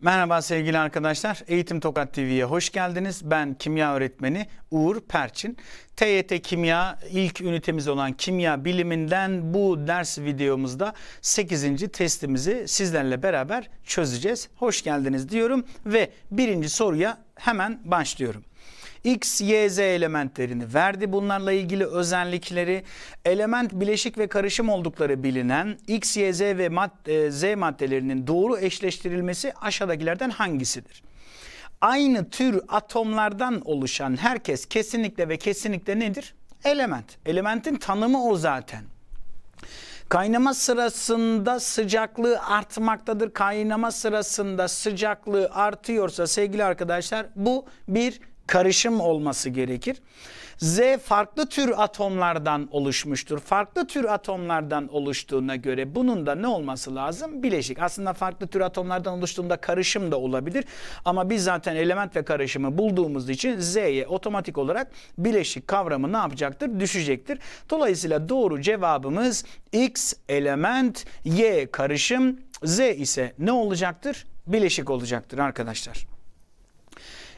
Merhaba sevgili arkadaşlar. Eğitim Tokat TV'ye hoş geldiniz. Ben kimya öğretmeni Uğur Perçin. TYT Kimya ilk ünitemiz olan kimya biliminden bu ders videomuzda 8. testimizi sizlerle beraber çözeceğiz. Hoş geldiniz diyorum ve birinci soruya hemen başlıyorum. X, Y, Z elementlerini verdi. Bunlarla ilgili özellikleri, element bileşik ve karışım oldukları bilinen X, Y, Z ve mad e, Z maddelerinin doğru eşleştirilmesi aşağıdakilerden hangisidir? Aynı tür atomlardan oluşan herkes kesinlikle ve kesinlikle nedir? Element. Elementin tanımı o zaten. Kaynama sırasında sıcaklığı artmaktadır. Kaynama sırasında sıcaklığı artıyorsa sevgili arkadaşlar bu bir karışım olması gerekir. Z farklı tür atomlardan oluşmuştur. Farklı tür atomlardan oluştuğuna göre bunun da ne olması lazım? Bileşik. Aslında farklı tür atomlardan oluştuğunda karışım da olabilir. Ama biz zaten element ve karışımı bulduğumuz için Z'ye otomatik olarak bileşik kavramı ne yapacaktır? Düşecektir. Dolayısıyla doğru cevabımız X element, Y karışım, Z ise ne olacaktır? Bileşik olacaktır arkadaşlar.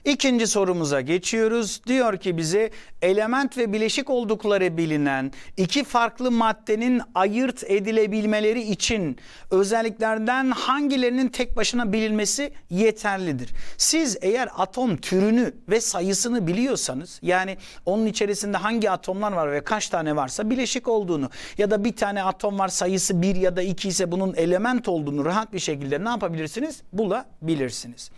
İkinci sorumuza geçiyoruz. Diyor ki bize element ve bileşik oldukları bilinen iki farklı maddenin ayırt edilebilmeleri için özelliklerden hangilerinin tek başına bilinmesi yeterlidir. Siz eğer atom türünü ve sayısını biliyorsanız yani onun içerisinde hangi atomlar var ve kaç tane varsa bileşik olduğunu ya da bir tane atom var sayısı bir ya da iki ise bunun element olduğunu rahat bir şekilde ne yapabilirsiniz? Bulabilirsiniz.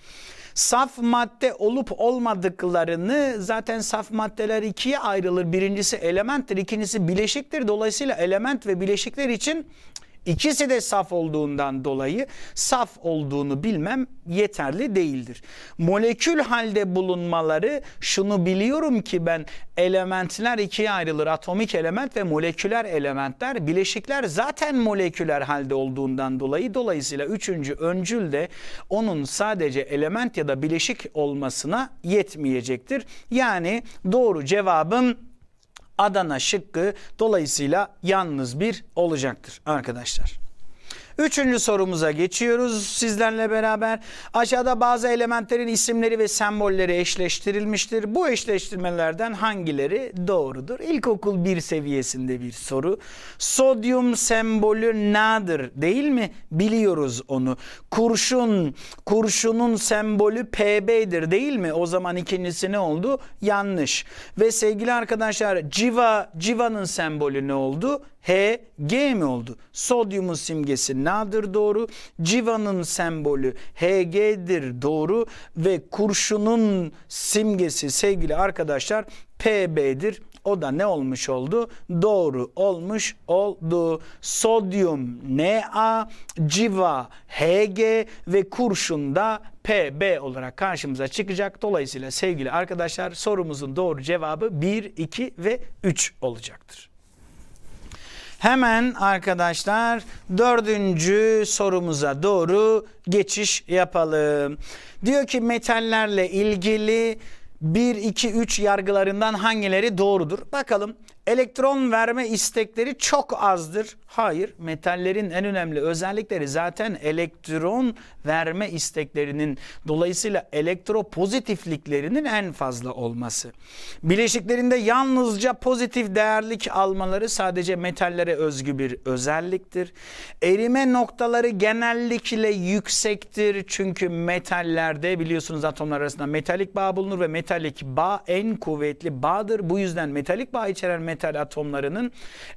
Saf madde olup olmadıklarını zaten saf maddeler ikiye ayrılır. Birincisi elementtir, ikincisi bileşiktir. Dolayısıyla element ve bileşikler için İkisi de saf olduğundan dolayı saf olduğunu bilmem yeterli değildir. Molekül halde bulunmaları şunu biliyorum ki ben elementler ikiye ayrılır. Atomik element ve moleküler elementler. Bileşikler zaten moleküler halde olduğundan dolayı dolayısıyla üçüncü öncül de onun sadece element ya da bileşik olmasına yetmeyecektir. Yani doğru cevabım Adana şıkkı dolayısıyla yalnız bir olacaktır arkadaşlar. Üçüncü sorumuza geçiyoruz sizlerle beraber. Aşağıda bazı elementlerin isimleri ve sembolleri eşleştirilmiştir. Bu eşleştirmelerden hangileri doğrudur? İlkokul bir seviyesinde bir soru. Sodyum sembolü nadır değil mi? Biliyoruz onu. Kurşun, kurşunun sembolü PB'dir değil mi? O zaman ikincisi ne oldu? Yanlış. Ve sevgili arkadaşlar civa, civanın sembolü ne oldu? HG mi oldu? Sodyumun simgesi nadir doğru. Civanın sembolü HG'dir doğru. Ve kurşunun simgesi sevgili arkadaşlar PB'dir. O da ne olmuş oldu? Doğru olmuş oldu. Sodyum Na, civa Hg ve kurşun da PB olarak karşımıza çıkacak. Dolayısıyla sevgili arkadaşlar sorumuzun doğru cevabı 1, 2 ve 3 olacaktır. Hemen arkadaşlar dördüncü sorumuza doğru geçiş yapalım. Diyor ki metallerle ilgili 1, 2, 3 yargılarından hangileri doğrudur? Bakalım Elektron verme istekleri çok azdır. Hayır, metallerin en önemli özellikleri zaten elektron verme isteklerinin dolayısıyla elektropozitifliklerinin en fazla olması. Bileşiklerinde yalnızca pozitif değerlik almaları sadece metallere özgü bir özelliktir. Erime noktaları genellikle yüksektir. Çünkü metallerde biliyorsunuz atomlar arasında metalik bağ bulunur ve metalik bağ en kuvvetli bağdır. Bu yüzden metalik bağ içeren metal atomlarının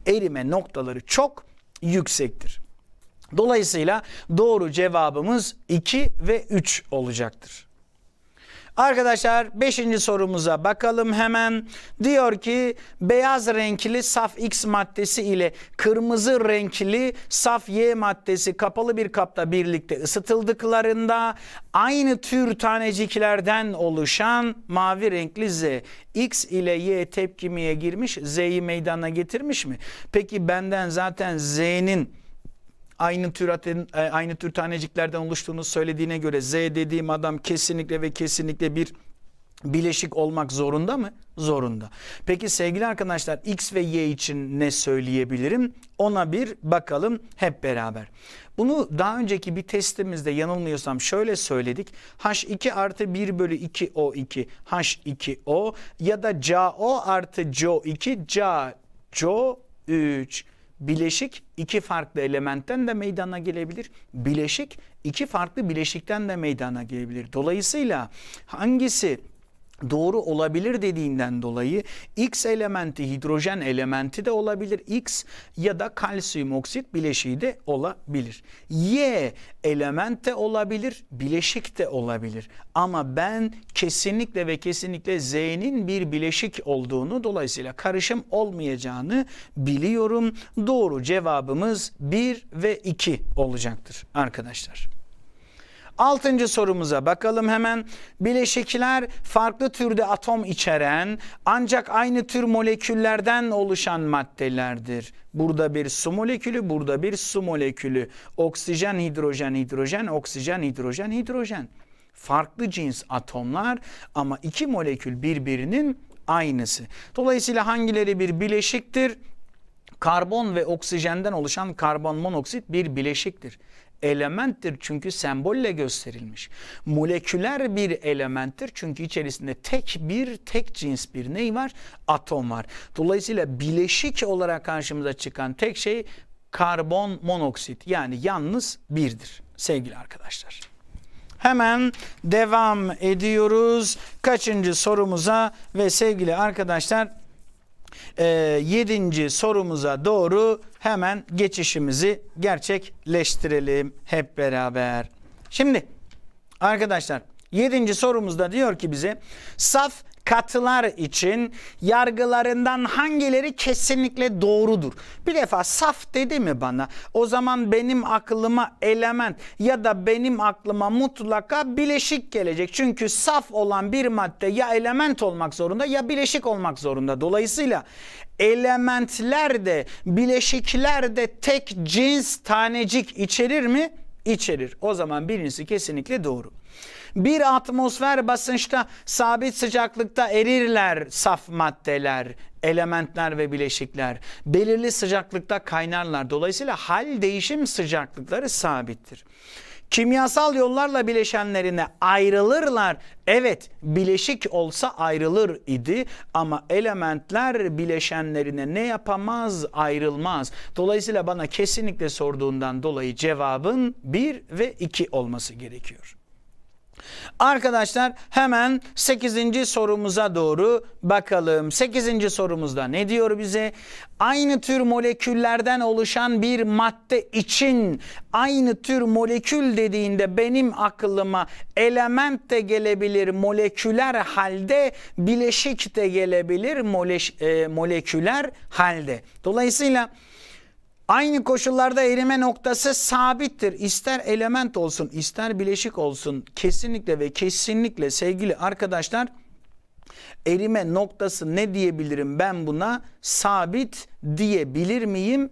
erime noktaları çok yüksektir. Dolayısıyla doğru cevabımız 2 ve 3 olacaktır. Arkadaşlar 5. sorumuza bakalım hemen. Diyor ki beyaz renkli saf X maddesi ile kırmızı renkli saf Y maddesi kapalı bir kapta birlikte ısıtıldıklarında aynı tür taneciklerden oluşan mavi renkli Z. X ile Y tepkimeye girmiş Z'yi meydana getirmiş mi? Peki benden zaten Z'nin aynı tür e, aynı tür taneciklerden oluştuğunu söylediğine göre Z dediğim adam kesinlikle ve kesinlikle bir bileşik olmak zorunda mı? Zorunda. Peki sevgili arkadaşlar X ve Y için ne söyleyebilirim? Ona bir bakalım hep beraber. Bunu daha önceki bir testimizde yanılmıyorsam şöyle söyledik. H2 artı 1 bölü 2 O2 H2O ya da CaO artı CO2 CaCO3 bileşik iki farklı elementten de meydana gelebilir. Bileşik iki farklı bileşikten de meydana gelebilir. Dolayısıyla hangisi doğru olabilir dediğinden dolayı X elementi hidrojen elementi de olabilir. X ya da kalsiyum oksit bileşiği de olabilir. Y element de olabilir, bileşik de olabilir. Ama ben kesinlikle ve kesinlikle Z'nin bir bileşik olduğunu dolayısıyla karışım olmayacağını biliyorum. Doğru cevabımız 1 ve 2 olacaktır arkadaşlar. Altıncı sorumuza bakalım hemen. Bileşikler farklı türde atom içeren ancak aynı tür moleküllerden oluşan maddelerdir. Burada bir su molekülü, burada bir su molekülü. Oksijen, hidrojen, hidrojen, oksijen, hidrojen, hidrojen. Farklı cins atomlar ama iki molekül birbirinin aynısı. Dolayısıyla hangileri bir bileşiktir? Karbon ve oksijenden oluşan karbon monoksit bir bileşiktir. Elementtir çünkü sembolle gösterilmiş. Moleküler bir elementtir çünkü içerisinde tek bir tek cins bir ney var? Atom var. Dolayısıyla bileşik olarak karşımıza çıkan tek şey karbon monoksit yani yalnız birdir sevgili arkadaşlar. Hemen devam ediyoruz kaçıncı sorumuza ve sevgili arkadaşlar e, ee, 7. sorumuza doğru hemen geçişimizi gerçekleştirelim hep beraber. Şimdi arkadaşlar yedinci sorumuzda diyor ki bize saf katılar için yargılarından hangileri kesinlikle doğrudur? Bir defa saf dedi mi bana? O zaman benim aklıma element ya da benim aklıma mutlaka bileşik gelecek. Çünkü saf olan bir madde ya element olmak zorunda ya bileşik olmak zorunda. Dolayısıyla elementler de bileşikler de tek cins tanecik içerir mi? İçerir. O zaman birincisi kesinlikle doğru. Bir atmosfer basınçta sabit sıcaklıkta erirler saf maddeler, elementler ve bileşikler. Belirli sıcaklıkta kaynarlar. Dolayısıyla hal değişim sıcaklıkları sabittir. Kimyasal yollarla bileşenlerine ayrılırlar. Evet bileşik olsa ayrılır idi ama elementler bileşenlerine ne yapamaz ayrılmaz. Dolayısıyla bana kesinlikle sorduğundan dolayı cevabın 1 ve 2 olması gerekiyor. Arkadaşlar hemen 8. sorumuza doğru bakalım. 8. sorumuzda ne diyor bize? Aynı tür moleküllerden oluşan bir madde için aynı tür molekül dediğinde benim aklıma element de gelebilir, moleküler halde, bileşik de gelebilir, moleş, e, moleküler halde. Dolayısıyla Aynı koşullarda erime noktası sabittir. İster element olsun, ister bileşik olsun. Kesinlikle ve kesinlikle sevgili arkadaşlar erime noktası ne diyebilirim ben buna? Sabit diyebilir miyim?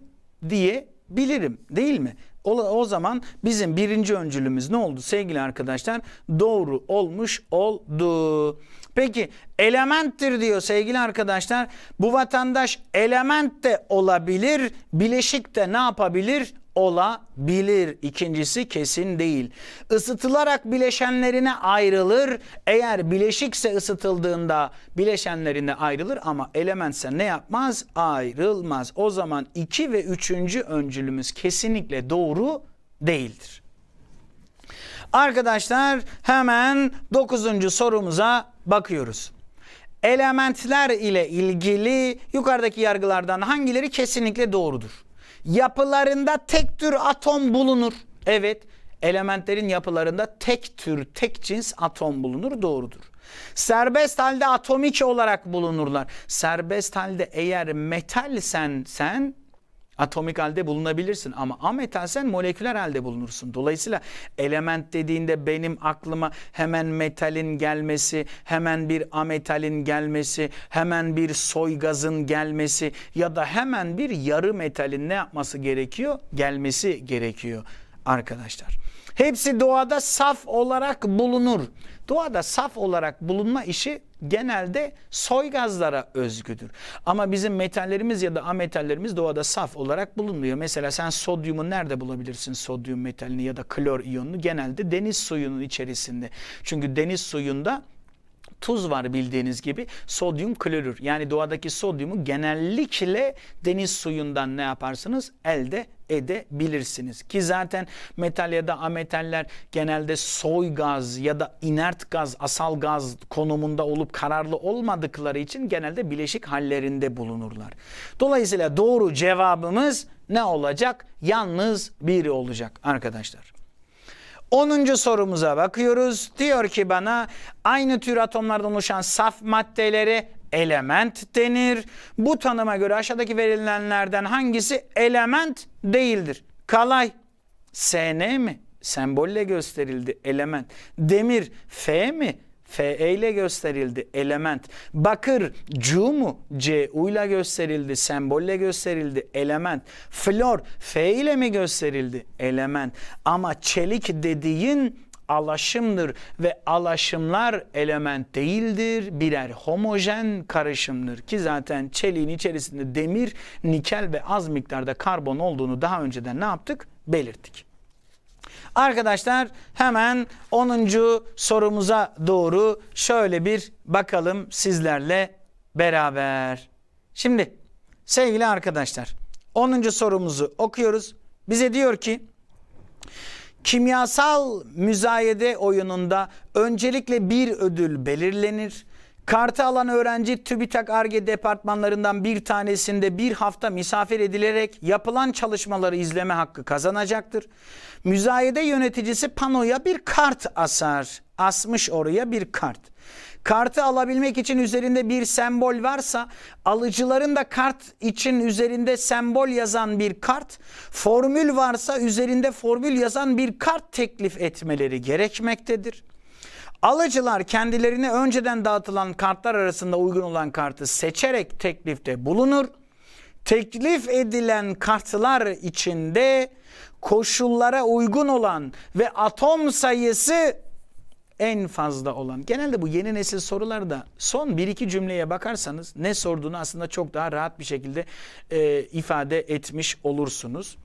Diyebilirim değil mi? O, o zaman bizim birinci öncülümüz ne oldu sevgili arkadaşlar? Doğru olmuş oldu. Peki elementtir diyor sevgili arkadaşlar. Bu vatandaş element de olabilir, bileşik de ne yapabilir? olabilir. İkincisi kesin değil. Isıtılarak bileşenlerine ayrılır. Eğer bileşikse ısıtıldığında bileşenlerine ayrılır ama elementse ne yapmaz? Ayrılmaz. O zaman 2 ve 3. öncülümüz kesinlikle doğru değildir. Arkadaşlar hemen 9. sorumuza bakıyoruz elementler ile ilgili yukarıdaki yargılardan hangileri kesinlikle doğrudur? Yapılarında tek tür atom bulunur. Evet, elementlerin yapılarında tek tür, tek cins atom bulunur, doğrudur. Serbest halde atomik olarak bulunurlar. Serbest halde eğer metalsen sen atomik halde bulunabilirsin ama ametal sen moleküler halde bulunursun. Dolayısıyla element dediğinde benim aklıma hemen metalin gelmesi, hemen bir ametalin gelmesi, hemen bir soy gazın gelmesi ya da hemen bir yarı metalin ne yapması gerekiyor? Gelmesi gerekiyor arkadaşlar. Hepsi doğada saf olarak bulunur. Doğada saf olarak bulunma işi genelde soy gazlara özgüdür. Ama bizim metallerimiz ya da ametallerimiz doğada saf olarak bulunmuyor. Mesela sen sodyumu nerede bulabilirsin sodyum metalini ya da klor iyonunu? Genelde deniz suyunun içerisinde. Çünkü deniz suyunda tuz var bildiğiniz gibi sodyum klorür. Yani doğadaki sodyumu genellikle deniz suyundan ne yaparsınız? Elde edebilirsiniz. Ki zaten metal ya da ametaller genelde soy gaz ya da inert gaz, asal gaz konumunda olup kararlı olmadıkları için genelde bileşik hallerinde bulunurlar. Dolayısıyla doğru cevabımız ne olacak? Yalnız biri olacak arkadaşlar. 10. sorumuza bakıyoruz. Diyor ki bana aynı tür atomlardan oluşan saf maddeleri element denir. Bu tanıma göre aşağıdaki verilenlerden hangisi element değildir? Kalay SN mi? Sembolle gösterildi element. Demir F mi? FE ile gösterildi element. Bakır cu mu? CU ile gösterildi, sembolle gösterildi element. Flor F ile mi gösterildi element? Ama çelik dediğin alaşımdır ve alaşımlar element değildir. Birer homojen karışımdır ki zaten çeliğin içerisinde demir, nikel ve az miktarda karbon olduğunu daha önceden ne yaptık? Belirttik. Arkadaşlar hemen 10. sorumuza doğru şöyle bir bakalım sizlerle beraber. Şimdi sevgili arkadaşlar 10. sorumuzu okuyoruz. Bize diyor ki Kimyasal müzayede oyununda öncelikle bir ödül belirlenir. Kartı alan öğrenci TÜBİTAK ARGE departmanlarından bir tanesinde bir hafta misafir edilerek yapılan çalışmaları izleme hakkı kazanacaktır. Müzayede yöneticisi panoya bir kart asar asmış oraya bir kart. Kartı alabilmek için üzerinde bir sembol varsa alıcıların da kart için üzerinde sembol yazan bir kart, formül varsa üzerinde formül yazan bir kart teklif etmeleri gerekmektedir. Alıcılar kendilerine önceden dağıtılan kartlar arasında uygun olan kartı seçerek teklifte bulunur. Teklif edilen kartlar içinde koşullara uygun olan ve atom sayısı en fazla olan genelde bu yeni nesil sorularda son bir iki cümleye bakarsanız ne sorduğunu aslında çok daha rahat bir şekilde e, ifade etmiş olursunuz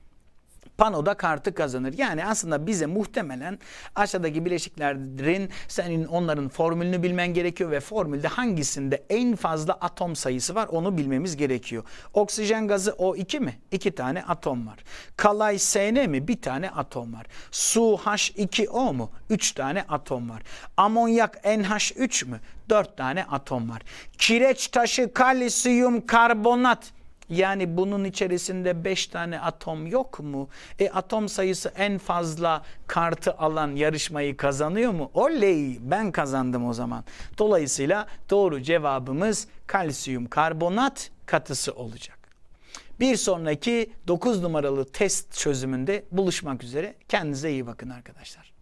panoda kartı kazanır. Yani aslında bize muhtemelen aşağıdaki bileşiklerin senin onların formülünü bilmen gerekiyor ve formülde hangisinde en fazla atom sayısı var onu bilmemiz gerekiyor. Oksijen gazı O2 mi? İki tane atom var. Kalay SN mi? Bir tane atom var. Su H2O mu? Üç tane atom var. Amonyak NH3 mü? Dört tane atom var. Kireç taşı kalsiyum karbonat yani bunun içerisinde 5 tane atom yok mu? E atom sayısı en fazla kartı alan yarışmayı kazanıyor mu? Oley ben kazandım o zaman. Dolayısıyla doğru cevabımız kalsiyum karbonat katısı olacak. Bir sonraki 9 numaralı test çözümünde buluşmak üzere. Kendinize iyi bakın arkadaşlar.